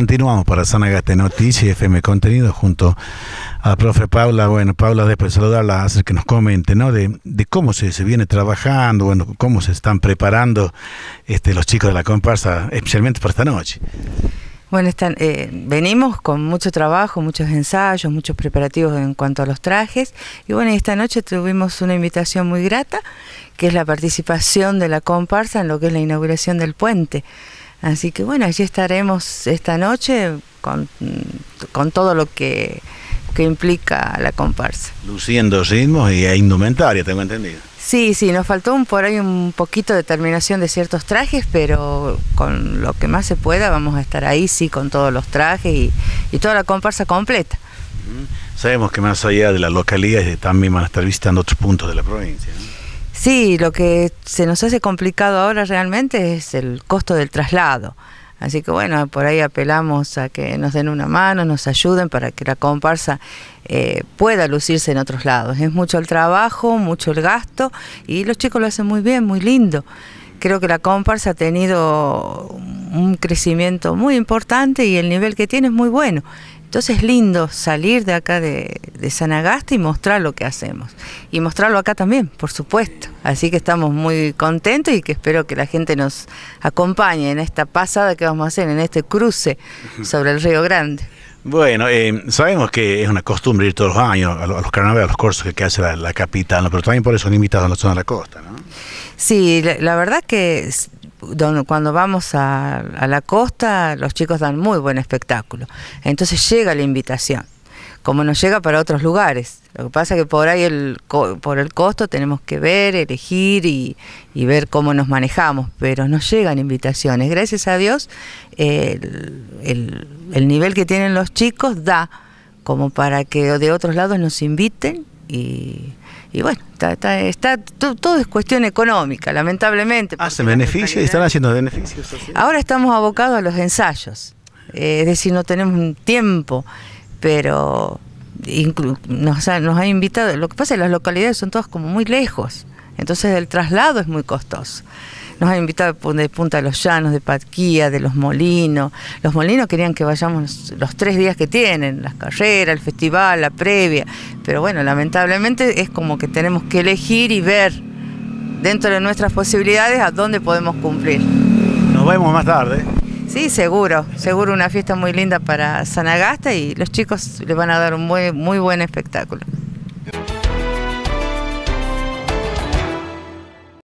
continuamos para Sánagaste Noticias y FM Contenido junto a profe Paula. Bueno, Paula, después saludarla, hacer que nos comente, ¿no? De, cómo se, viene trabajando, bueno, cómo se están preparando este, los chicos de la comparsa, especialmente para esta noche. Bueno, eh, venimos con mucho trabajo, muchos ensayos, muchos preparativos en cuanto a los trajes. Y bueno, esta noche tuvimos una invitación muy grata, que es la participación de la comparsa en lo que es la inauguración del puente. Así que bueno, allí estaremos esta noche con, todo lo que, implica la comparsa. Luciendo ritmos y e indumentaria, tengo entendido. Sí, sí, nos faltó un, por ahí un poquito de terminación de ciertos trajes, pero con lo que más se pueda vamos a estar ahí, sí, con todos los trajes y, toda la comparsa completa. Sabemos que más allá de la localidad también van a estar visitando otros puntos de la provincia. Sí, lo que se nos hace complicado ahora realmente es el costo del traslado. Así que bueno, por ahí apelamos a que nos den una mano, nos ayuden para que la comparsa eh, pueda lucirse en otros lados. Es mucho el trabajo, mucho el gasto y los chicos lo hacen muy bien, muy lindo. Creo que la comparsa ha tenido un crecimiento muy importante y el nivel que tiene es muy bueno. Entonces es lindo salir de acá de, San Sanagasta y mostrar lo que hacemos. Y mostrarlo acá también, por supuesto. Así que estamos muy contentos y que espero que la gente nos acompañe en esta pasada que vamos a hacer, en este cruce sobre el Río Grande. Bueno, eh, sabemos que es una costumbre ir todos los años a los, carnavales, a los cursos que, hace la, capital, pero también por eso son invitados a la zona de la costa, ¿no? Sí, la verdad que cuando vamos a, la costa, los chicos dan muy buen espectáculo. Entonces llega la invitación como nos llega para otros lugares. Lo que pasa es que por ahí, el, por el costo, tenemos que ver, elegir y, ver cómo nos manejamos, pero nos llegan invitaciones. Gracias a Dios, el nivel que tienen los chicos da como para que de otros lados nos inviten y, bueno, está, todo, es cuestión económica, lamentablemente. Hacen beneficios y están haciendo beneficios. Ahora estamos abocados a los ensayos, eh, es decir, no tenemos tiempo, pero nos, ha, invitado, lo que pasa es que las localidades son todas como muy lejos, entonces el traslado es muy costoso nos han invitado de Punta de los Llanos, de Patquía, de Los Molinos. Los Molinos querían que vayamos los tres días que tienen, las carreras, el festival, la previa. Pero bueno, lamentablemente es como que tenemos que elegir y ver dentro de nuestras posibilidades a dónde podemos cumplir. Nos vemos más tarde. Sí, seguro, seguro una fiesta muy linda para Sanagasta y los chicos le van a dar un muy, muy buen espectáculo.